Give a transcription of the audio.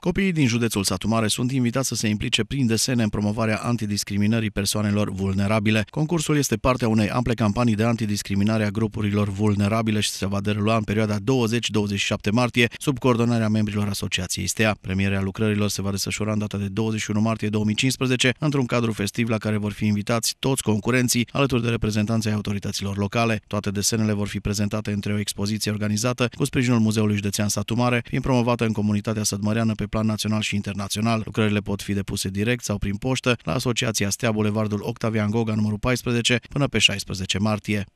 Copiii din județul Satu Mare sunt invitați să se implice prin desene în promovarea antidiscriminării persoanelor vulnerabile. Concursul este partea unei ample campanii de antidiscriminare a grupurilor vulnerabile și se va derula în perioada 20-27 martie sub coordonarea membrilor Asociației STEA. Premierea lucrărilor se va desfășura în data de 21 martie 2015 într-un cadru festiv la care vor fi invitați toți concurenții alături de reprezentanții autorităților locale. Toate desenele vor fi prezentate între o expoziție organizată cu sprijinul Muzeului Județean Satu Mare, fiind promovată în comunitatea sădmăreană pe plan național și internațional. Lucrările pot fi depuse direct sau prin poștă la Asociația Stea Bulevardul Octavian Goga numărul 14 până pe 16 martie.